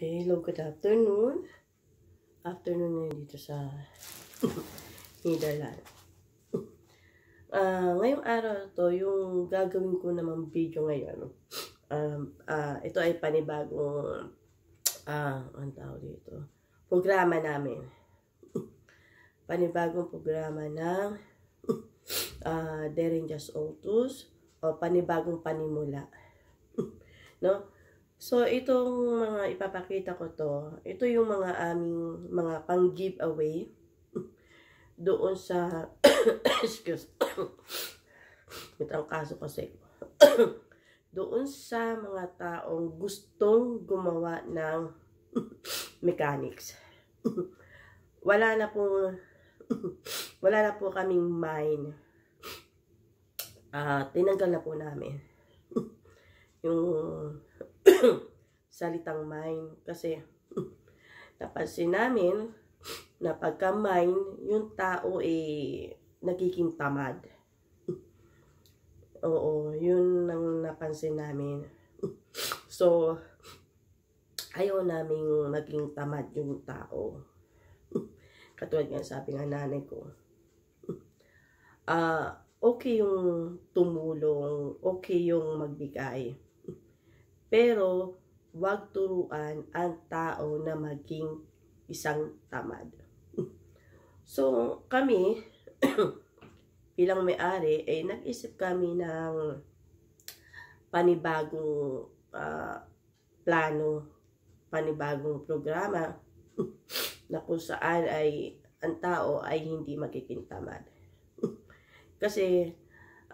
Okay, hello, good afternoon. Afternoon ngayon dito sa Netherlands. Uh, ngayong araw to, yung gagawin ko namang video ngayon, um, uh, ito ay panibagong uh, ah, ang tawag dito, programa namin. panibagong programa ng uh, Daring Just Otus o panibagong panimula. no? So, itong mga ipapakita ko to, ito yung mga aming mga pang giveaway doon sa, excuse, ito kaso kasi, doon sa mga taong gustong gumawa ng mechanics. wala na po, wala na po kaming mine. Uh, tinanggal na po namin yung salitang mind. Kasi, napansin namin na pagka mind, yung tao eh, nagiging tamad. Oo, yun ang napansin namin. so, ayaw naming naging tamad yung tao. Katulad nga sabi ng nanay ko. Ah, uh, okay yung tumulong, okay yung magbigay pero, huwag turuan ang tao na maging isang tamad. so, kami, bilang may-ari, eh, nag-isip kami ng panibagong uh, plano, panibagong programa na kung saan ay ang tao ay hindi magiging tamad. Kasi,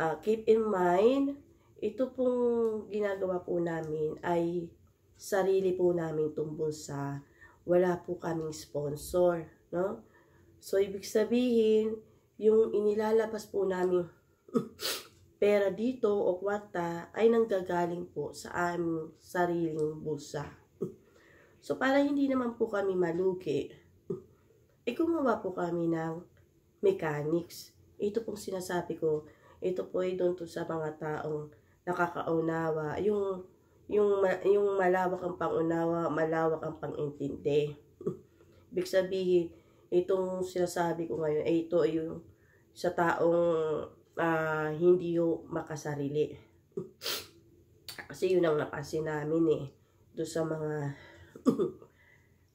uh, keep in mind ito pong ginagawa po namin ay sarili po namin tumbol sa wala po kaming sponsor, no? So, ibig sabihin, yung inilalabas po namin pera dito o kwarta ay nanggagaling po sa aming sariling bulsa. so, para hindi naman po kami malugi, eh gumawa po kami ng mechanics. Ito pong sinasabi ko, ito po ay doon sa mga taong nakakaunawa, yung yung yung malawak ang pangunawa, malawak ang pangintindi. Ibig sabihin, itong sinasabi ko ngayon ay eh, ito ay yung sa taong uh, hindi yung makasarili. Kasi yun ang napansin namin eh. Do sa mga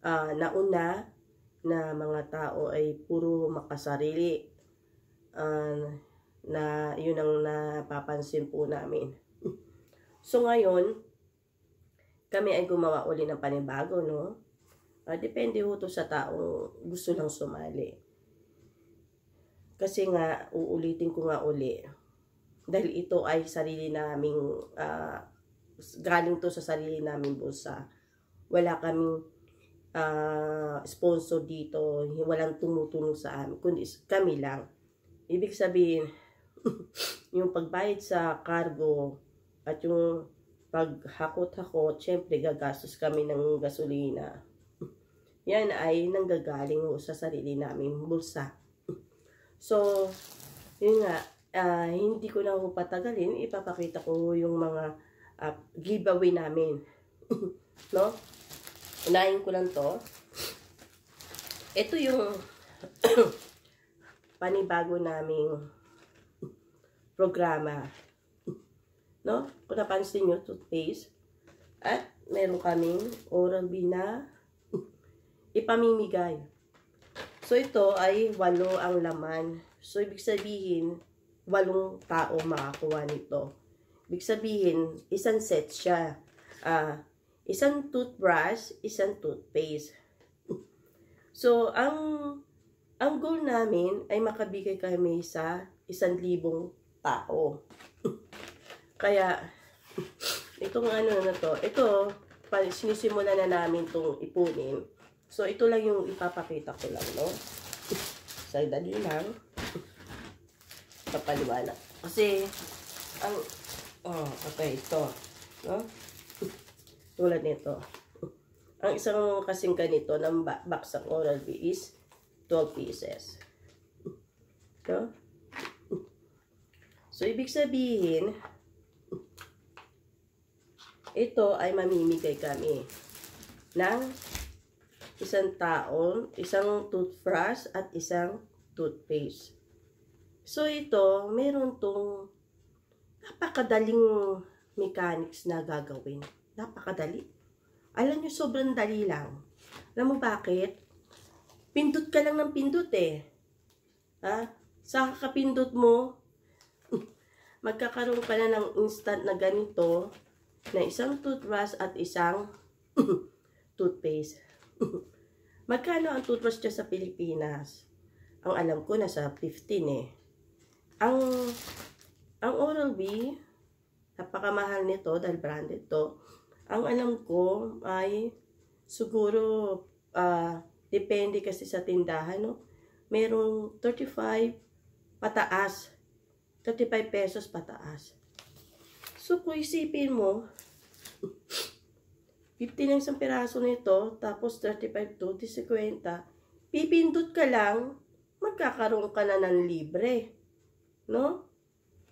uh, nauna na mga tao ay puro makasarili. Uh, na yun ang napapansin po namin So, ngayon, kami ay gumawa uli ng panibago, no? Uh, depende ho to sa taong gusto lang sumali. Kasi nga, uulitin ko nga uli. Dahil ito ay sarili naming, uh, galing to sa sarili naming bulsa. Wala kaming uh, sponsor dito, walang tumutulong sa amin, kundi kami lang. Ibig sabihin, yung pagbayad sa cargo, at yung paghakot-hakot, syempre gagastos kami ng gasolina. Yan ay nanggagaling sa sarili namin bulsa. So, yun nga, uh, hindi ko na ho patagalin, ipapakita ko yung mga uh, giveaway namin. no? Unahin ko lang to. Ito yung panibago naming programa. No? Kung napansin nyo, toothpaste. At meron kaming Oral-B na ipamimigay. So, ito ay walo ang laman. So, ibig sabihin, walong tao makakuha nito. Ibig sabihin, isang set siya. Uh, isang toothbrush, isang toothpaste. so, ang ang goal namin ay makabigay kami sa isang libong tao. Kaya, itong ano na to, ito, sinisimula na namin itong ipunin. So, ito lang yung ipapakita ko lang, no? Sa dali lang. Papaliwanag. Kasi, ang, oh, okay, ito. No? Tulad nito. Ang isang kasing ganito ng box ng Oral-B is 12 pieces. No? So, ibig sabihin, ito ay mamimigay kami ng isang taon, isang toothbrush at isang toothpaste. So ito, meron tong napakadaling mechanics na gagawin. Napakadali. Alam nyo, sobrang dali lang. Alam mo bakit? Pindot ka lang ng pindot eh. Ha? Sa kakapindot mo, magkakaroon ka na ng instant na ganito na isang toothbrush at isang toothpaste. Magkano ang toothbrush dyan sa Pilipinas? Ang alam ko, nasa 15 eh. Ang, ang Oral-B, napakamahal nito dahil branded to. Ang alam ko ay siguro uh, depende kasi sa tindahan, no? Merong 35 pataas. 35 pesos pataas. So, kung isipin mo, 50 ng isang piraso nito, tapos 35 to 50, pipindot ka lang, magkakaroon ka na ng libre. No?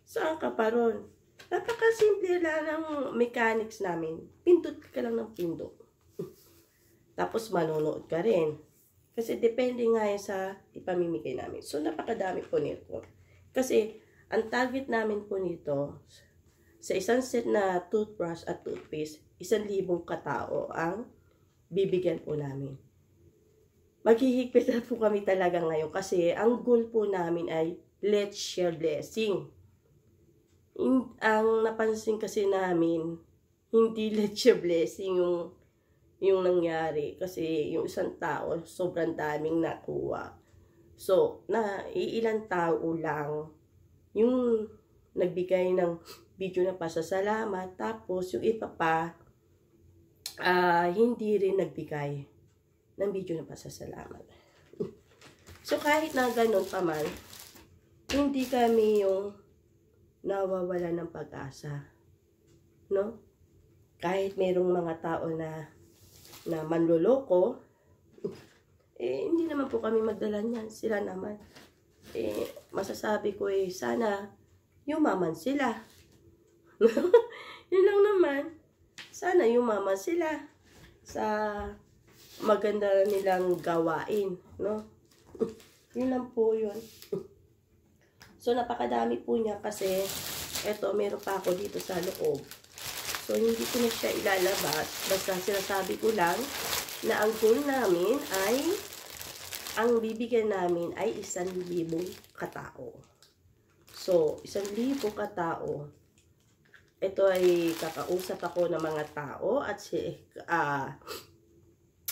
Saan ka pa ron? Napakasimple lang ng mechanics namin. Pindot ka lang ng pindot. tapos manonood ka rin. Kasi depende nga yan sa ipamimigay namin. So, napakadami po nito. Kasi, ang target namin po nito, sa isang set na toothbrush at toothpaste, isang libong katao ang bibigyan po namin. Maghihigpit na po kami talaga ngayon kasi ang goal po namin ay let's share blessing. In, ang napansin kasi namin, hindi let's share blessing yung, yung nangyari kasi yung isang tao sobrang daming nakuha. So, na iilang tao lang yung nagbigay ng video ng pasasalamat, tapos yung iba pa, uh, hindi rin nagbigay ng video ng pasasalamat. so, kahit na ganun pa man, hindi kami yung nawawala ng pag-asa. No? Kahit merong mga tao na na manloloko, eh, hindi naman po kami magdala niyan. Sila naman. Eh, masasabi ko eh, sana yumaman sila. Yun lang naman. Sana yung mama sila sa maganda nilang gawain, no? yun lang po yun. so, napakadami po niya kasi eto, meron pa ako dito sa loob. So, hindi ko na siya ilalabas. Basta sinasabi ko lang na ang goal namin ay ang bibigyan namin ay isang libong katao. So, isang libong katao ito ay kakausap ako ng mga tao at si, uh,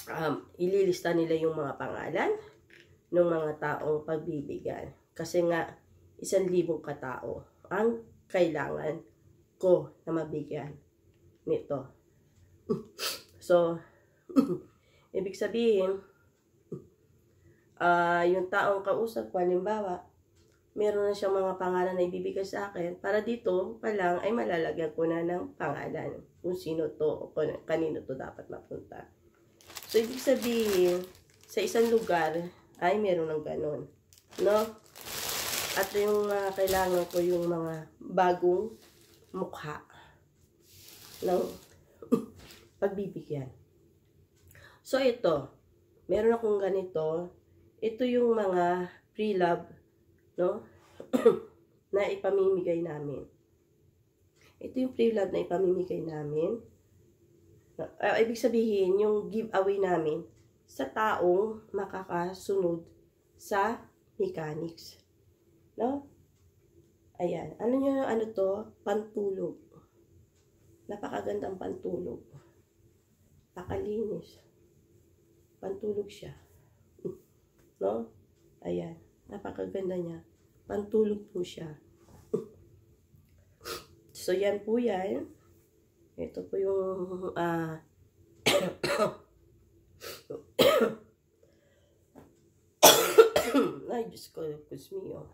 um, ililista nila yung mga pangalan ng mga taong pagbibigyan. Kasi nga, isang libong katao ang kailangan ko na mabigyan nito. so, ibig sabihin, uh, yung taong kausap halimbawa, meron na siyang mga pangalan na ibibigay sa akin para dito pa lang ay malalagyan ko na ng pangalan kung sino to o kanino to dapat mapunta. So, ibig sabihin, sa isang lugar ay meron ng ganun. No? At yung uh, kailangan ko yung mga bagong mukha ng pagbibigyan. So, ito. Meron akong ganito. Ito yung mga pre-love no? na ipamimigay namin. Ito yung pre-love na ipamimigay namin. Uh, ibig sabihin, yung giveaway namin sa taong makakasunod sa mechanics. No? Ayan. Ano nyo, ano to? Pantulog. Napakagandang pantulog. Pakalinis. Pantulog siya. no? Ayan. Napakaganda niya. Pantulog po siya. so, yan po yan. Ito po yung uh, Ay, Diyos ko, excuse me, oh.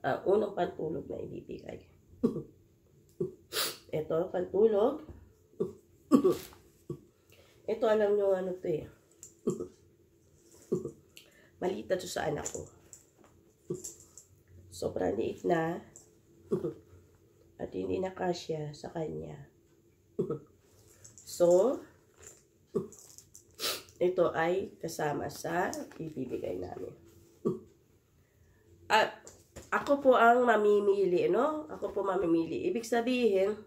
Uh, unang pantulog na ibibigay. Ito, pantulog. Ito, alam nyo ano to eh. Malita to sa anak ko. Sobrang liit na. At hindi na kasya sa kanya. So, ito ay kasama sa ibibigay namin. At ako po ang mamimili, no? Ako po mamimili. Ibig sabihin,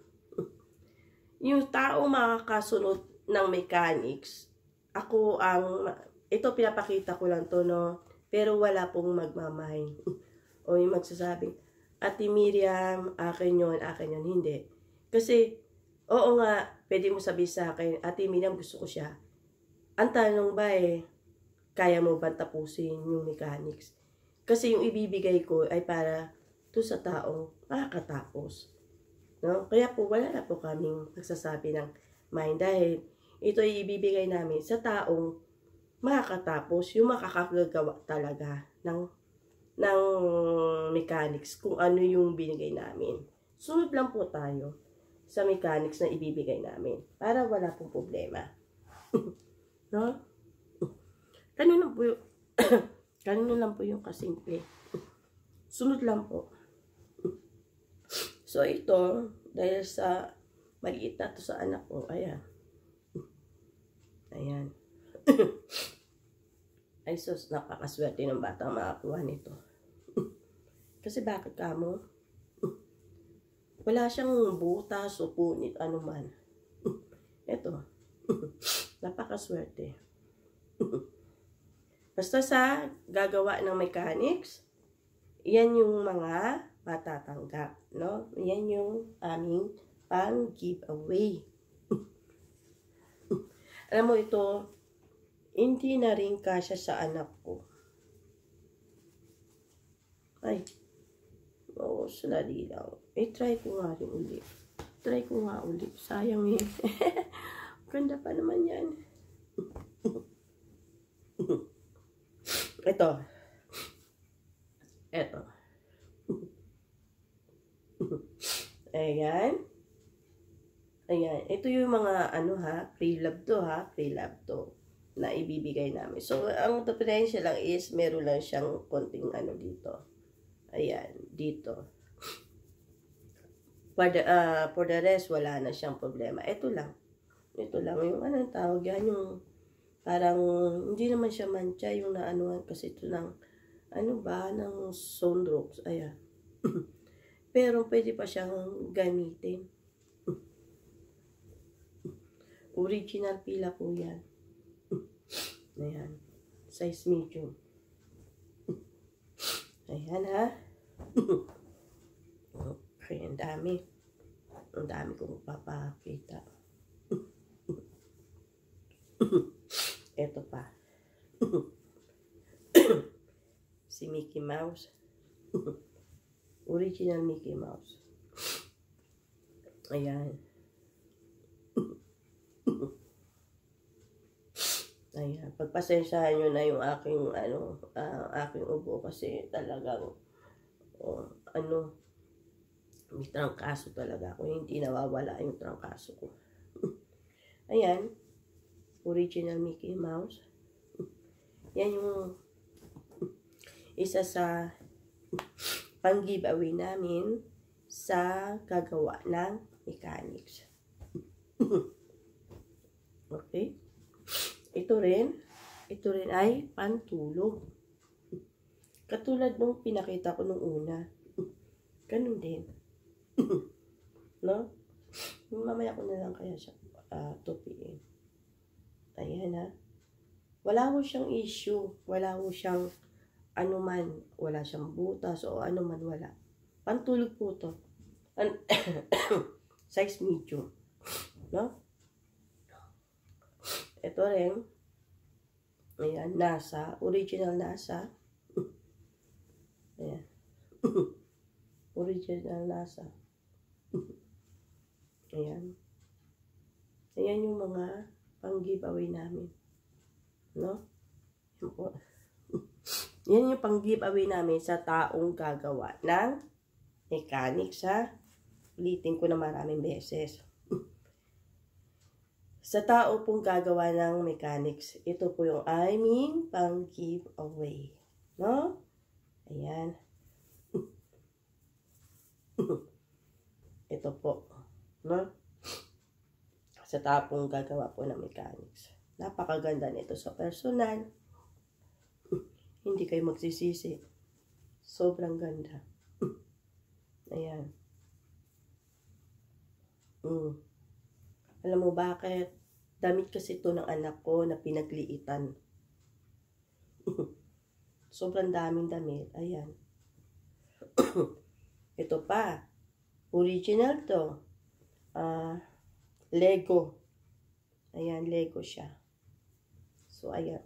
yung tao makakasunod ng mechanics, ako ang ito pinapakita ko lang to, no? Pero wala pong magmamahin. o yung magsasabing, Ate Miriam, akin yon akin yon Hindi. Kasi, oo nga, pwede mo sabihin sa akin, at Miriam, gusto ko siya. Ang tanong ba eh, kaya mo ba tapusin yung mechanics? Kasi yung ibibigay ko ay para to sa taong makakatapos. No? Kaya po, wala na po kaming nagsasabi ng mind dahil ito ay ibibigay namin sa taong makakatapos yung makakagawa talaga ng, ng mechanics kung ano yung binigay namin. Sunod lang po tayo sa mechanics na ibibigay namin para wala pong problema. no? Kanino lang po yung kanino lang po yung kasimple. Sunod lang po. so, ito, dahil sa maliit na to sa anak ko, ayan. Ayan. Ay sus, napakaswerte ng bata makakuha nito. Kasi bakit kamo? Wala siyang butas o punit, anuman. Ito. napakaswerte. Basta sa gagawa ng mechanics, yan yung mga matatanggap, no? Yan yung aming pang-giveaway. Alam mo ito, hindi na rin kasya sa anak ko. Ay, oo, sanali lang. Eh, try ko nga rin ulit. Try ko nga ulit. Sayang eh. Ganda pa naman yan. Ito. Ito. Ayan. Ayan. Ito yung mga ano ha, pre-love to ha, pre-love to na ibibigay namin. So, ang diferensya lang is, meron lang siyang konting ano dito. Ayan, dito. For the, uh, for the rest, wala na siyang problema. Ito lang. Ito lang. Yung anong tawag yan, yung parang, hindi naman siya mancha, yung naanuhan kasi ito ng, ano ba, ng sunrocks. Ayan. Pero pwede pa siyang gamitin. Original pila po yan. Ayan. Size medium. Ayan ha. okay, ang dami. Ang dami kong papakita. Ito pa. si Mickey Mouse. Original Mickey Mouse. Ayan. Ayan, pagpasensyahan nyo na yung aking, ano, uh, aking ubo kasi talagang, oh, ano, may trangkaso talaga ako. Hindi nawawala yung trangkaso ko. Ayan, original Mickey Mouse. Yan yung isa sa pang-giveaway namin sa gagawa ng mechanics. okay? ito rin, ito rin ay pantulog. Katulad nung pinakita ko nung una. Ganun din. no? Mamaya ko na lang kaya siya uh, tupiin. Ayan ha. Ah. Wala ko siyang issue. Wala ko siyang anuman. Wala siyang butas o anuman wala. Pantulog po to. An size medium. Ito rin. Ayan, nasa. Original nasa. Ayan. original nasa. Ayan. Ayan yung mga pang-giveaway namin. No? Yan yung pang-giveaway namin sa taong gagawa ng mechanic sa ulitin ko na maraming beses. Sa tao pong gagawa ng mechanics, ito po yung aming pang away. No? Ayan. ito po. No? Sa pong gagawa po ng mechanics. Napakaganda nito sa personal. Hindi kayo magsisisi. Sobrang ganda. Ayan. Mm. Alam mo bakit? Damit kasi ito ng anak ko na pinagliitan. Sobrang daming damit. Ayan. ito pa. Original to. Uh, Lego. Ayan, Lego siya. So, ayan.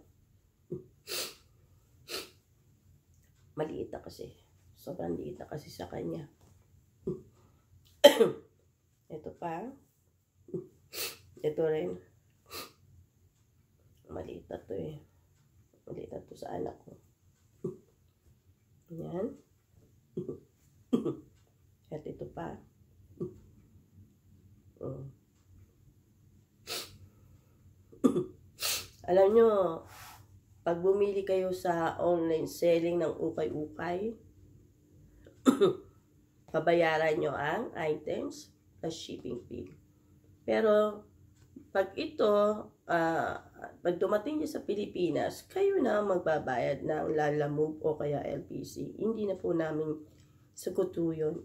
Maliit na kasi. Sobrang liit na kasi sa kanya. ito pa ito rin. Maliit na to eh. Maliit na to sa anak ko. Ayan. At ito pa. Oh. Alam nyo, pag bumili kayo sa online selling ng ukay-ukay, pabayaran nyo ang items plus shipping fee. Pero, pag ito, uh, pag dumating niyo sa Pilipinas, kayo na magbabayad ng Lala Move o kaya LPC. Hindi na po namin saguto yun.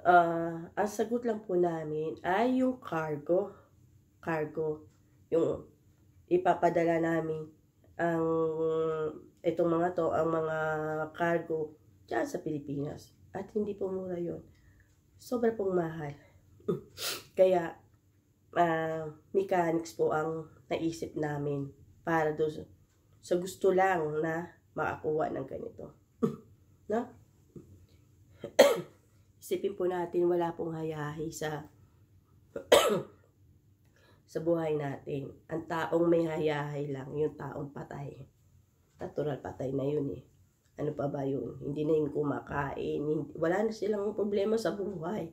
Uh, ang sagot lang po namin ay yung cargo. Cargo. Yung ipapadala namin ang itong mga to, ang mga cargo dyan sa Pilipinas. At hindi po mura yon Sobra pong mahal. Kaya, uh, mechanics po ang naisip namin para do sa gusto lang na makakuha ng ganito. no? Isipin po natin wala pong hayahi sa sa buhay natin. Ang taong may hayahay lang, yung taong patay. Natural patay na yun eh. Ano pa ba yun? Hindi na yung kumakain. Hindi, wala na silang problema sa buhay.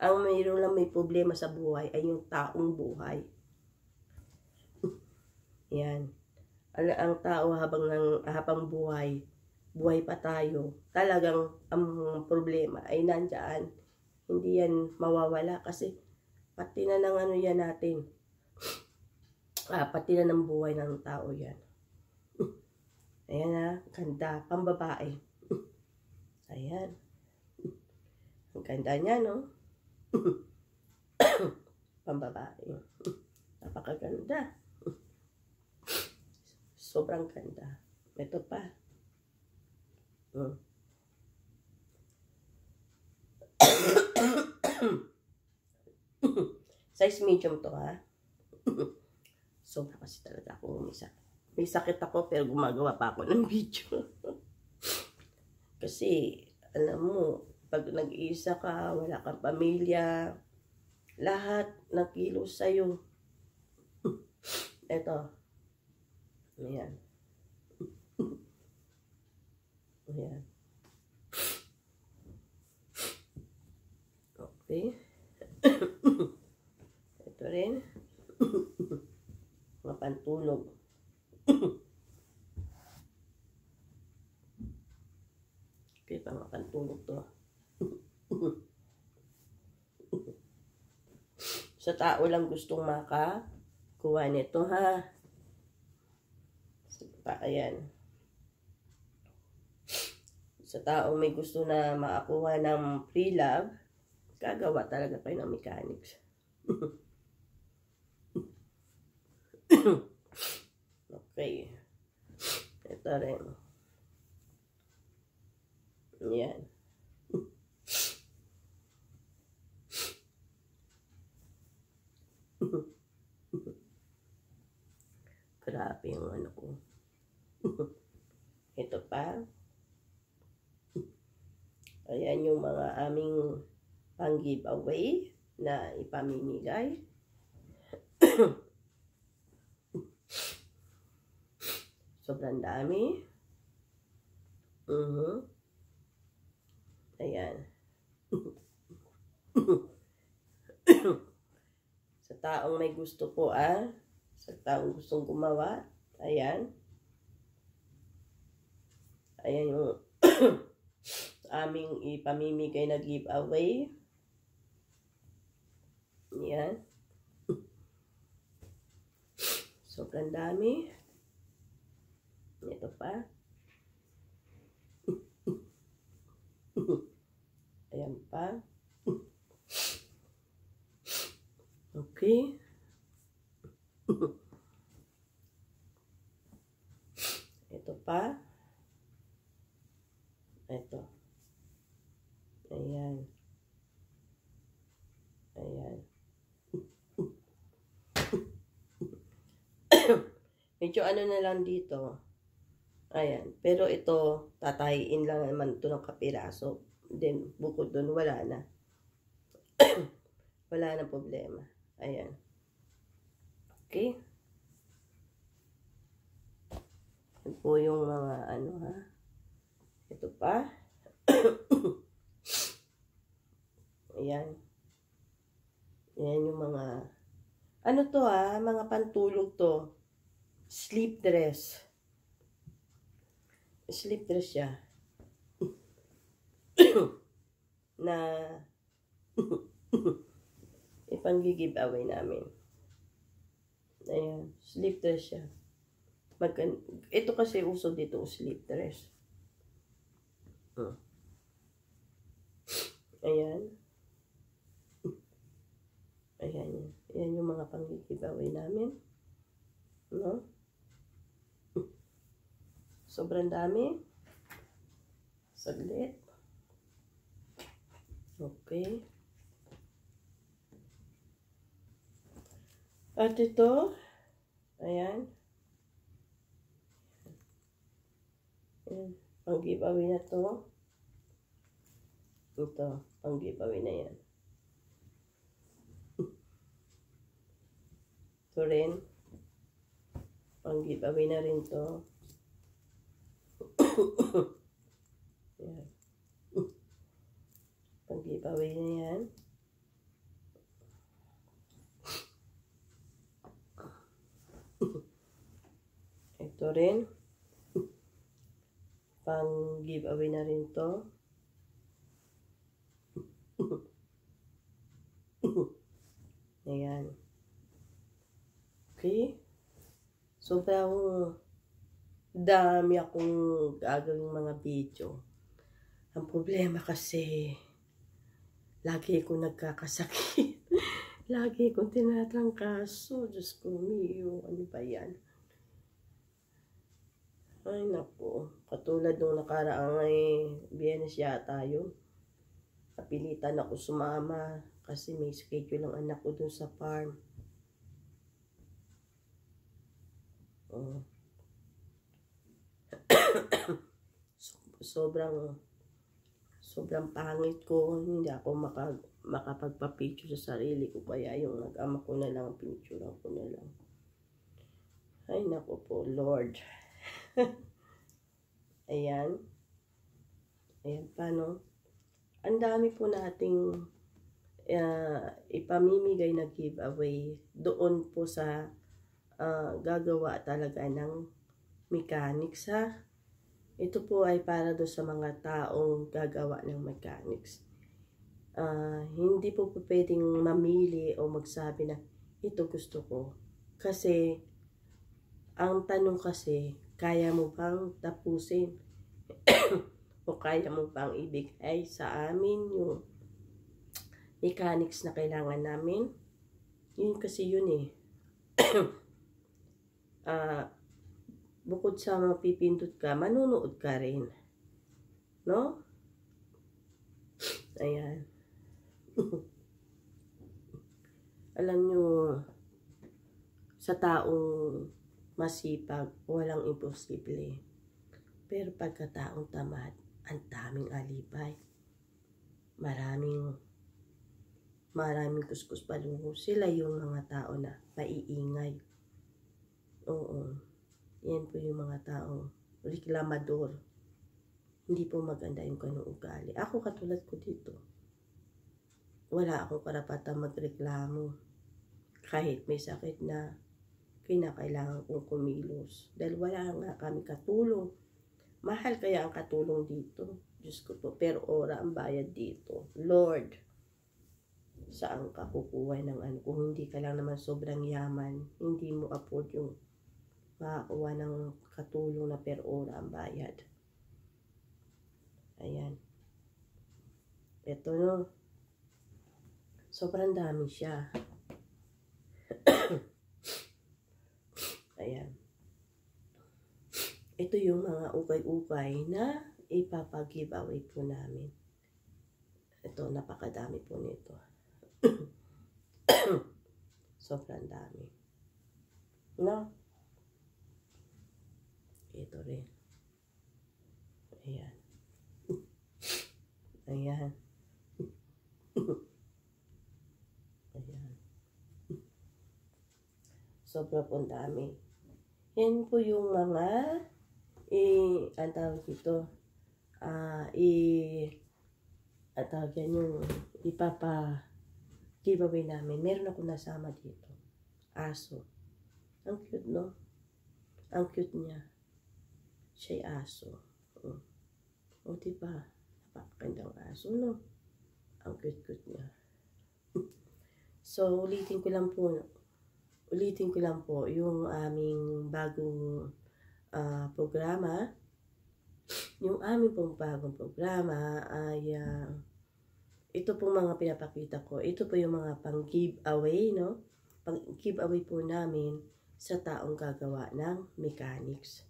Ang mayroon lang may problema sa buhay ay yung taong buhay. Yan. Ang, ang tao habang nang habang buhay, buhay pa tayo. Talagang ang problema ay nandiyan. Hindi yan mawawala kasi pati na ng ano yan natin. Ah, pati na ng buhay ng tao yan. Ayan ha, ganda, pambabae. Ayan. Ang ganda niya, no? Pambabae. Napakaganda. Sobrang ganda. Ito pa. Hmm. Size medium to ha. Sobra kasi talaga ako umisa. May sakit ako pero gumagawa pa ako ng video. kasi alam mo, pag nag-iisa ka, wala kang pamilya, lahat nakilos sa'yo. Ito. Ayan. Ayan. Okay. Ito rin. Mapantulog. okay, pangapantulog to sa tao lang gustong maka kuha nito ha. Pa, ayan. Sa tao may gusto na makakuha ng free love gagawa talaga kayo ng mechanics. okay. Ito rin. yan yung ano ko. Ito pa. Ayan yung mga aming pang giveaway na ipaminigay. Sobrang dami. Uh mm-hmm. -huh. Ayan. sa taong may gusto po ah, sa taong gustong gumawa, Ayan. Ayan yung aming ipamimigay na giveaway. Ayan. Sobrang dami. Ito pa. Ayan pa. Okay. pa. Ito. Ayan. Ayan. Medyo ano na lang dito. Ayan. Pero ito, tatayin lang naman ito ng kapiraso. Then, bukod doon, wala na. wala na problema. Ayan. Okay. Yan po yung mga ano ha. Ito pa. Ayan. Ayan yung mga ano to ha, mga pantulog to. Sleep dress. Sleep dress siya. na ipang-giveaway namin. Ayan. Sleep dress siya. Pag, ito kasi uso dito sleep dress. Hmm. Ayan. Ayan yan. Ayan yung mga panggigibaway namin. No? Sobrang dami. Saglit. Okay. At ito, ayan, Ayan. Pang giveaway na to. Ito. Pang giveaway na yan. Ito rin. Pang giveaway na rin to. Ayan. Pang giveaway na yan. Ito rin pang giveaway na rin to. Ayan. Okay. So, kaya akong dami akong gagawin mga video. Ang problema kasi, lagi ko nagkakasakit. lagi ko tinatrangkaso. Diyos ko, Mio, ano ba yan? Ay, naku. Katulad nung nakaraang ay biyernes yata yun. Napilitan ako sumama kasi may schedule ng anak ko dun sa farm. Oh. sobrang sobrang pangit ko. Hindi ako maka, makapagpa-picture sa sarili ko. Kaya yung nag-ama ko na lang, pinicture ko na lang. Ay, nako po, Lord. Ayan. Ayan pa, no? Ang dami po nating uh, ipamimigay na giveaway doon po sa uh, gagawa talaga ng mechanics, ha? Ito po ay para do sa mga taong gagawa ng mechanics. Uh, hindi po po pwedeng mamili o magsabi na ito gusto ko. Kasi, ang tanong kasi, kaya mo bang tapusin? o kaya mo bang ibigay sa amin yung mechanics na kailangan namin? Yun kasi yun eh. uh, bukod sa mapipindot ka, manunood ka rin. No? Ayan. Alam nyo, sa taong masipag, walang imposible. Pero pagkataong tamad, ang daming alibay. Maraming, maraming kuskus palungo. Sila yung mga tao na paiingay. Oo, yan po yung mga tao. Reklamador. Hindi po maganda yung kanong ugali. Ako katulad ko dito. Wala akong karapatang magreklamo. Kahit may sakit na kinakailangan kong kumilos. Dahil wala nga kami katulong. Mahal kaya ang katulong dito. Diyos ko po, pero ora ang bayad dito. Lord, saan ka kukuha ng ano? Kung hindi ka lang naman sobrang yaman, hindi mo afford yung makakuha ng katulong na per ora ang bayad. Ayan. Ito no. Sobrang dami siya. Ayan. Ito yung mga ukay-ukay na ipapag-giveaway po namin. Ito, napakadami po nito. Sobrang dami. No? Ito rin. Ayan. Ayan. Ayan. Sobrang dami. Yan po yung mga eh, ang tawag dito, ah, uh, i, ang tawag yan yung ipapa giveaway namin. Meron ako nasama dito. Aso. Ang cute, no? Ang cute niya. Siya'y aso. O, oh. o oh, diba? Napakaganda ang aso, no? Ang cute-cute niya. so, ulitin ko lang po, no? ulitin ko lang po yung aming bagong uh, programa. Yung aming pong bagong programa ay uh, ito pong mga pinapakita ko. Ito po yung mga pang giveaway, no? Pang giveaway po namin sa taong gagawa ng mechanics.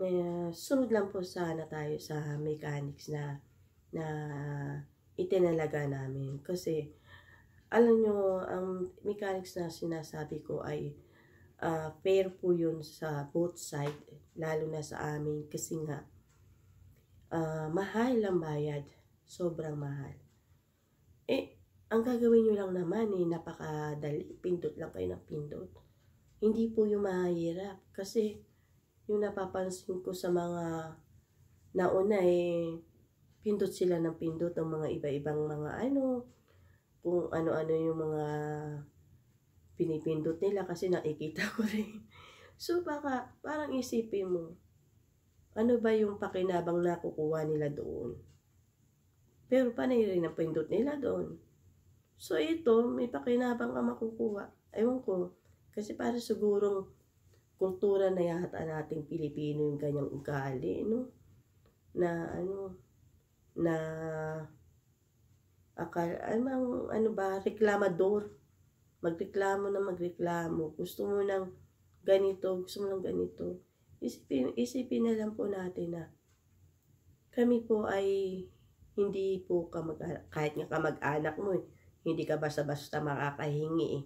Ngayon, sunod lang po sana tayo sa mechanics na na itinalaga namin. Kasi, alam nyo, ang mechanics na sinasabi ko ay uh, fair po yun sa both side, lalo na sa amin kasi nga uh, mahal ang bayad, sobrang mahal. Eh, ang gagawin nyo lang naman eh, napakadali, pindot lang kayo ng pindot. Hindi po yung mahirap kasi yung napapansin ko sa mga nauna eh, pindot sila ng pindot ng mga iba-ibang mga ano, kung ano-ano yung mga pinipindot nila kasi nakikita ko rin. So, baka parang isipin mo, ano ba yung pakinabang nakukuha nila doon? Pero panay rin ang pindot nila doon. So, ito, may pakinabang ka makukuha. Ewan ko, kasi para sigurong kultura na yata nating Pilipino yung ganyang ugali, no? Na, ano, na akala, anong, ano ba, reklamador. Magreklamo na magreklamo. Gusto mo ng ganito, gusto mo ng ganito. Isipin, isipin na lang po natin na kami po ay hindi po kamag kahit nga kamag-anak mo eh, hindi ka basta-basta makakahingi eh.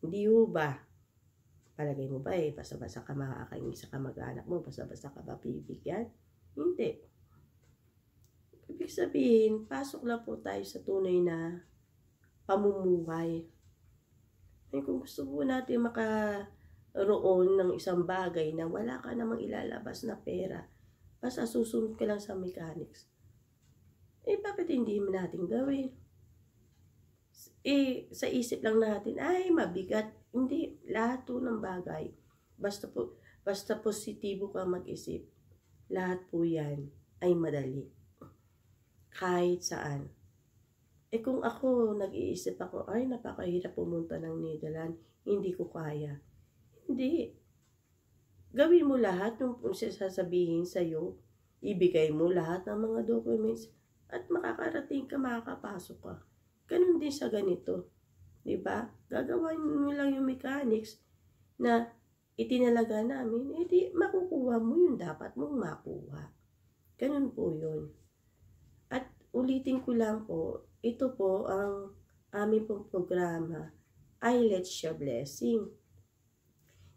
Hindi ho ba? Palagay mo ba eh, basta-basta ka makakahingi sa kamag-anak mo, basta-basta ka ba bibigyan? Hindi. Ibig sabihin, pasok na po tayo sa tunay na pamumuhay. Ay, kung gusto po natin makaroon ng isang bagay na wala ka namang ilalabas na pera, basta susunod ka lang sa mechanics, eh bakit hindi natin gawin? Eh, sa isip lang natin, ay mabigat. Hindi, lahat po ng bagay. Basta po, basta positibo ka mag-isip. Lahat po yan ay madali kahit saan. Eh kung ako, nag-iisip ako, ay napakahirap pumunta ng Netherlands, hindi ko kaya. Hindi. Gawin mo lahat ng sasabihin sa'yo, ibigay mo lahat ng mga documents, at makakarating ka, makakapasok ka. Ganun din sa ganito. ba? Diba? Gagawin mo lang yung mechanics na itinalaga namin, hindi eh, makukuha mo yung dapat mong makuha. Ganun po yun ulitin ko lang po, ito po ang aming pong programa, I Let Your Blessing.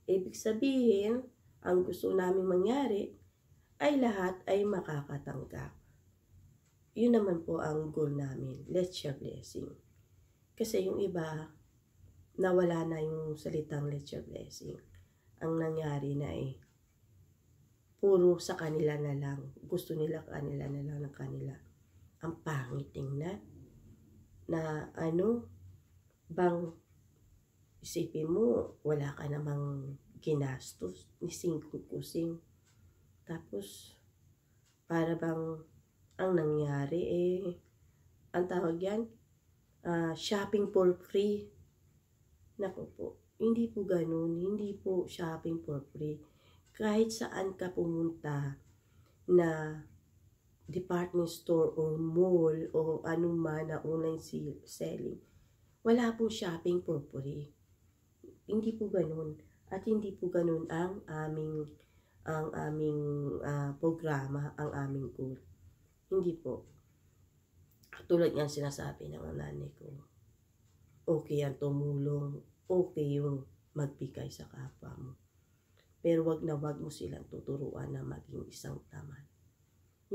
Ibig sabihin, ang gusto naming mangyari ay lahat ay makakatanggap. Yun naman po ang goal namin, Let Your Blessing. Kasi yung iba, nawala na yung salitang Let Your Blessing. Ang nangyari na ay, eh, puro sa kanila na lang. Gusto nila kanila na lang ng kanila ang pangit tingnan. Na ano, bang isipin mo, wala ka namang ginastos ni singkusing. Tapos, para bang ang nangyari eh, ang tawag yan, uh, shopping for free. Naku po, hindi po ganun, hindi po shopping for free. Kahit saan ka pumunta na department store or mall o anuman na online selling, wala pong shopping purpose. Eh. Hindi po ganun. At hindi po ganun ang aming ang aming uh, programa, ang aming goal. Hindi po. Tulad yan sinasabi ng nanay ko. Okay ang tumulong. Okay yung magbigay sa kapwa mo. Pero wag na wag mo silang tuturuan na maging isang tamad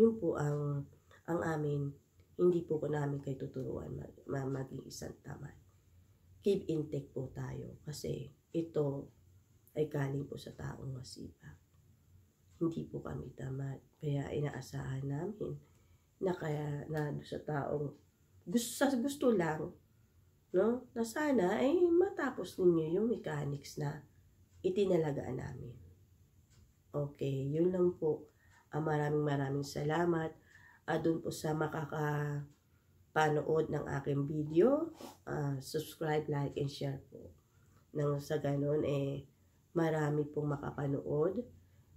yun po ang, ang amin, hindi po ko namin kayo tuturuan mag, maging isang tamad. Give and take po tayo kasi ito ay galing po sa taong masipag. Hindi po kami tama Kaya inaasahan namin na kaya na sa taong gusto, sa gusto lang no? na sana ay matapos ninyo yung mechanics na itinalagaan namin. Okay, yun lang po Uh, maraming maraming salamat uh, dun po sa makakapanood ng aking video. Uh, subscribe, like, and share po. Nang sa ganun, eh, marami pong makapanood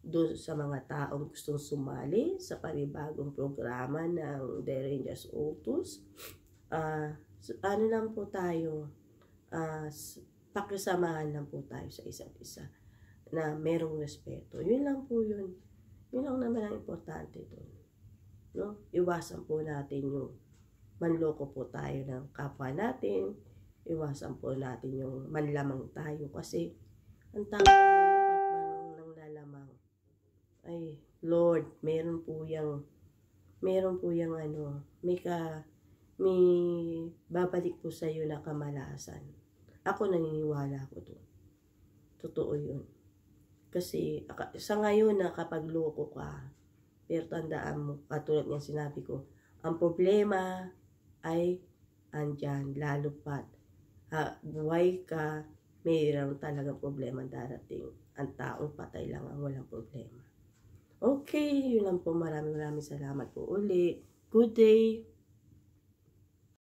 doon sa mga taong gustong sumali sa panibagong programa ng The Rangers Otus. Uh, ano lang po tayo, uh, pakisamahan lang po tayo sa isa't isa na merong respeto. Yun lang po yun. Yun lang naman ang importante doon. No? Iwasan po natin yung manloko po tayo ng kapwa natin. Iwasan po natin yung manlamang tayo kasi ang tawag ng ng lalamang ay Lord, meron po yang meron po yang ano, may ka may babalik po sa'yo na kamalasan. Ako naniniwala ko to. Totoo 'yun. Kasi sa ngayon na kapag loko ka, pero tandaan mo, katulad ng sinabi ko, ang problema ay andyan, lalo pat ha, buhay ka, mayroon talagang problema darating. Ang taong patay lang ang walang problema. Okay, yun lang po. Maraming maraming salamat po uli. Good day!